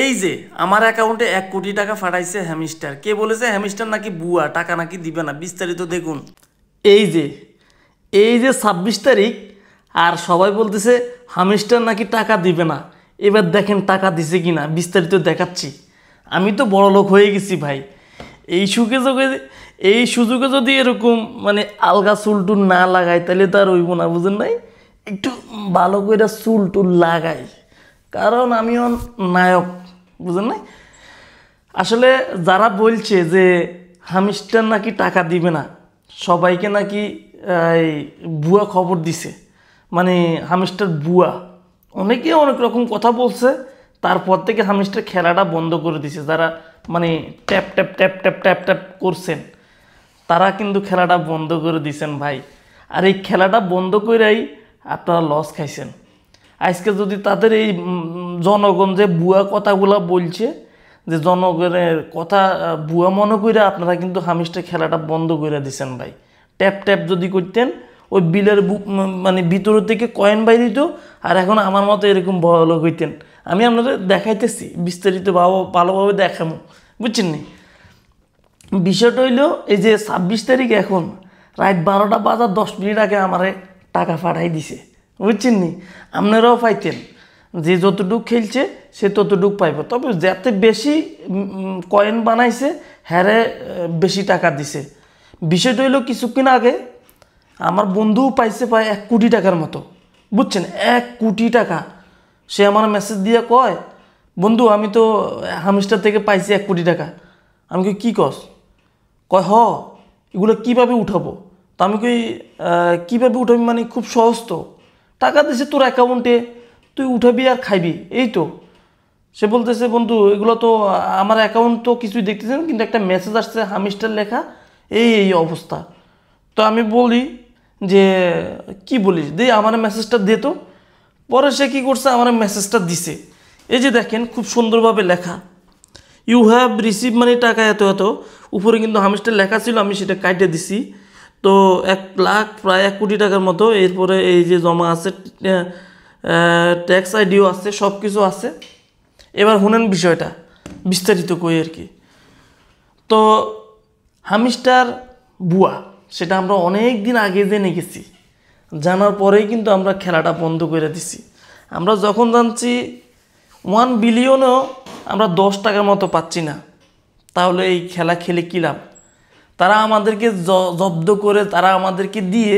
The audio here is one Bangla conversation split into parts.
এই যে আমার অ্যাকাউন্টে এক কোটি টাকা ফাটাইছে হ্যামিস্টার কে বলেছে হ্যামিস্টার নাকি বুয়া টাকা নাকি দিবে না বিস্তারিত দেখুন এই যে এই যে ছাব্বিশ তারিখ আর সবাই বলতেছে হামিস্টার নাকি টাকা দিবে না এবার দেখেন টাকা দিছে কি না বিস্তারিত দেখাচ্ছি আমি তো বড় লোক হয়ে গেছি ভাই এই যোগে এই সুযোগে যদি এরকম মানে আলগা চুলটুল না লাগায় তাহলে তো আর হইব না বুঝেন নাই একটু ভালো করে চুলটুল লাগায় কারণ আমিও নায়ক বুঝলেন না আসলে যারা বলছে যে হামিস্টার নাকি টাকা দিবে না সবাইকে নাকি এই বুয়া খবর দিছে মানে হামিস্টার বুয়া অনেকে অনেক রকম কথা বলছে তারপর থেকে হামিস্টার খেলাটা বন্ধ করে দিছে যারা মানে tap tap tap tap tap tap করছেন তারা কিন্তু খেলাটা বন্ধ করে দিছেন ভাই আর এই খেলাটা বন্ধ করেই আপনারা লস খাইছেন আজকে যদি তাদের এই জনগণ যে বুয়া কথাগুলো বলছে যে জনগণের কথা বুয়া মনে করে আপনারা কিন্তু হামিষ্টে খেলাটা বন্ধ করে দিছেন ভাই ট্যাপ ট্যাপ যদি করতেন ওই বিলের মানে ভিতর থেকে কয়েন বাই দিত আর এখন আমার মতো এরকম ভয়ালো হইতেন আমি আপনাদের দেখাইতেছি বিস্তারিত ভালোভাবে দেখাবো বুঝছেন নি বিষয়টা হইল এই যে ছাব্বিশ তারিখ এখন রাত বারোটা বাজার দশ মিনিট আগে আমারে টাকা পাঠাই দিছে বুঝছেন নি আপনারাও পাইতেন যে যতটুক খেলছে সে ততটুক পাইব তবে যাতে বেশি কয়েন বানাইছে হ্যারে বেশি টাকা দিছে বিষয়টা হইলো কিছুক্ষণ আগে আমার বন্ধু পাইছে প্রায় এক কোটি টাকার মতো বুঝছেন এক কোটি টাকা সে আমার মেসেজ দিয়ে কয় বন্ধু আমি তো হামিস্টার থেকে পাইছি এক কোটি টাকা আমি কই কী কস কয় হ এগুলো কীভাবে উঠাবো তো আমি কই কীভাবে উঠাবি মানে খুব সহজ তো টাকা দিছে তোর অ্যাকাউন্টে তুই উঠাবি আর খাইবি এই তো সে বলতেছে বন্ধু এগুলো তো আমার অ্যাকাউন্ট তো কিছুই দেখতেছে না কিন্তু একটা মেসেজ আসছে হামিস্টার লেখা এই এই অবস্থা তো আমি বলি যে কি বলিস দে আমার মেসেজটা দে তো পরে সে কী করছে আমার মেসেজটা দিছে এই যে দেখেন খুব সুন্দরভাবে লেখা ইউ হ্যাভ রিসিভ মানে টাকা এত এত উপরে কিন্তু হামিস্টার লেখা ছিল আমি সেটা কাটে দিছি তো এক লাখ প্রায় এক কোটি টাকার মতো এরপরে এই যে জমা আছে ট্যাক্স আইডিও আছে সব কিছু আছে এবার হুনেন বিষয়টা বিস্তারিত কই আর কি তো হামিস্টার বুয়া সেটা আমরা অনেক দিন আগে জেনে গেছি জানার পরেই কিন্তু আমরা খেলাটা বন্ধ করে দিছি আমরা যখন জানছি ওয়ান বিলিয়নও আমরা দশ টাকার মতো পাচ্ছি না তাহলে এই খেলা খেলে কী লাভ তারা আমাদেরকে জব্দ করে তারা আমাদেরকে দিয়ে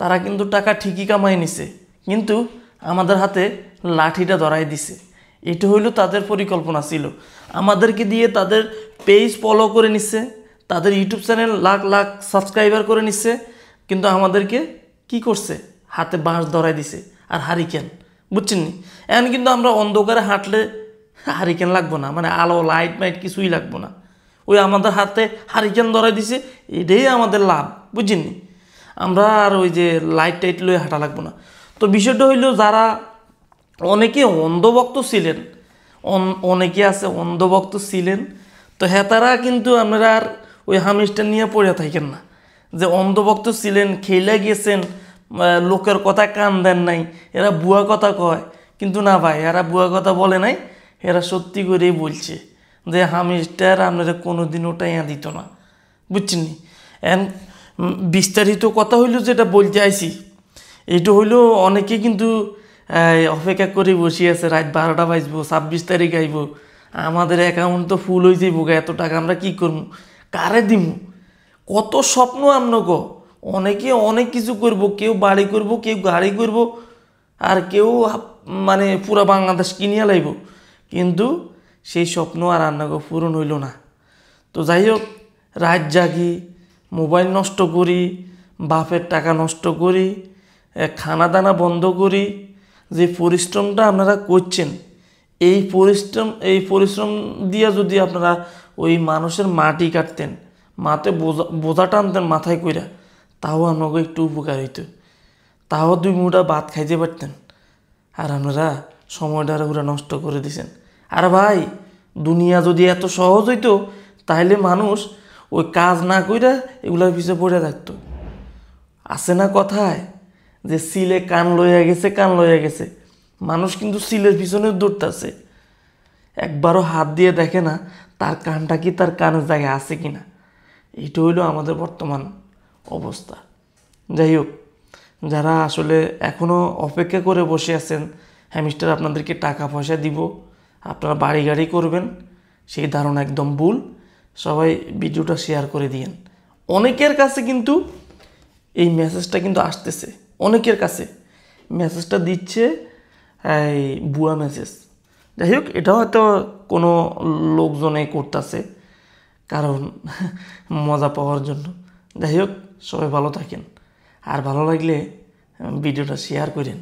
তারা কিন্তু টাকা ঠিকই কামাই নিছে কিন্তু আমাদের হাতে লাঠিটা ধরাই দিছে এটা হইল তাদের পরিকল্পনা ছিল আমাদেরকে দিয়ে তাদের পেজ ফলো করে নিচ্ছে তাদের YouTube channel lakh lakh subscriber করে নিচ্ছে কিন্তু আমাদেরকে কি করছে হাতে বাঁশ ধরাই দিছে আর হারিকেন বুঝছেন নি এখন কিন্তু আমরা অন্ধকারে হাঁটলে হারিকেন লাগবো না মানে আলো লাইট মাইট কিছুই লাগবো না ওই আমাদের হাতে হারিকেন ধরাই দিছে এটাই আমাদের লাভ বুঝিনি আমরা আর ওই যে লাইট টাইট লয়ে হাঁটা লাগবো না তো বিষয়টা হইল যারা অনেকে অন্ধভক্ত ছিলেন অনেকে আছে অন্ধভক্ত ছিলেন তো হেতারা হ্যাঁ, কিন্তু আমরা আর ওই হামিজটা নিয়ে পড়ে থাকেন না যে অন্ধভক্ত ছিলেন খেলে গেছেন লোকের কথা কান দেন নাই এরা বুয়া কথা কয় কিন্তু না ভাই এরা বুয়া কথা বলে নাই এরা সত্যি করেই বলছে যে হামিজটার হ্যাঁ, আপনারা কোনো দিন ওটাইয়া দিত না বুঝছেন এন বিস্তারিত কথা হইল যেটা বলতে আইসি এইটা হইলো অনেকে কিন্তু অপেক্ষা করে বসে আছে রাত বারোটা বাজব ছাব্বিশ তারিখ আইব আমাদের অ্যাকাউন্ট তো ফুল হয়ে যাইব এত টাকা আমরা কি করবো কারে দিব কত স্বপ্ন গো অনেকে অনেক কিছু করব কেউ বাড়ি করব কেউ গাড়ি করব আর কেউ মানে পুরা বাংলাদেশ কিনিয়া লাইব কিন্তু সেই স্বপ্ন আর রান্নাঘর পূরণ হইল না তো যাই হোক রাত জাগি মোবাইল নষ্ট করি বাপের টাকা নষ্ট করি খানা দানা বন্ধ করি যে পরিশ্রমটা আপনারা করছেন এই পরিশ্রম এই পরিশ্রম দিয়ে যদি আপনারা ওই মানুষের মাটি কাটতেন মাতে বোঝা বোঝা টানতেন মাথায় কইরা তাও আপনাকে একটু উপকার হইতো তাও দুই মুঠা ভাত খাইতে পারতেন আর আপনারা সময়টা ওরা নষ্ট করে দিয়েছেন আর ভাই দুনিয়া যদি এত সহজ হইতো তাহলে মানুষ ওই কাজ না কইরা এগুলার পিছিয়ে পড়ে থাকতো আছে না কথায় যে সিলে কান লইয়া গেছে কান লইয়া গেছে মানুষ কিন্তু সিলের পিছনে দৌড়তেছে একবারও হাত দিয়ে দেখে না তার কানটা কি তার কানের জায়গায় আছে কি না এইটা হইল আমাদের বর্তমান অবস্থা যাই হোক যারা আসলে এখনও অপেক্ষা করে বসে আছেন হ্যামিস্টার আপনাদেরকে টাকা পয়সা দিব আপনারা বাড়ি গাড়ি করবেন সেই ধারণা একদম ভুল সবাই ভিডিওটা শেয়ার করে দিয়েন অনেকের কাছে কিন্তু এই মেসেজটা কিন্তু আসতেছে অনেকের কাছে মেসেজটা দিচ্ছে এই বুয়া মেসেজ যাই হোক এটা হয়তো কোনো লোকজনে করতেছে কারণ মজা পাওয়ার জন্য যাই হোক সবাই ভালো থাকেন আর ভালো লাগলে ভিডিওটা শেয়ার করেন